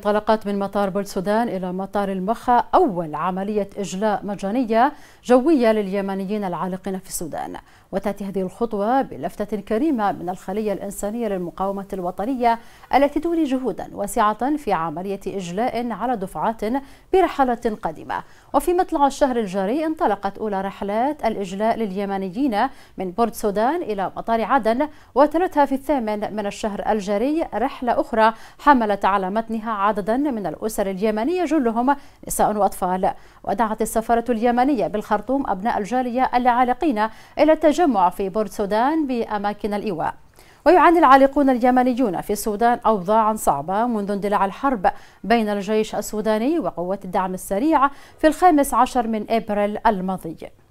انطلقت من مطار بولسودان إلى مطار المخا أول عملية إجلاء مجانية جوية لليمنيين العالقين في السودان وتأتي هذه الخطوة بلفتة كريمة من الخلية الإنسانية للمقاومة الوطنية التي تولي جهودا واسعة في عملية إجلاء على دفعات برحلة قادمة وفي مطلع الشهر الجاري انطلقت أولى رحلات الإجلاء لليمنيين من سودان إلى مطار عدن وتلتها في الثامن من الشهر الجاري رحلة أخرى حملت على متنها عددا من الأسر اليمنية جلهم نساء وأطفال ودعت السفارة اليمنية بالخرطوم أبناء الجالية العالقين إلى التجمع في بورد سودان بأماكن الإيواء ويعاني العالقون اليمنيون في السودان أوضاعا صعبة منذ اندلاع الحرب بين الجيش السوداني وقوات الدعم السريع في الخامس عشر من إبريل الماضي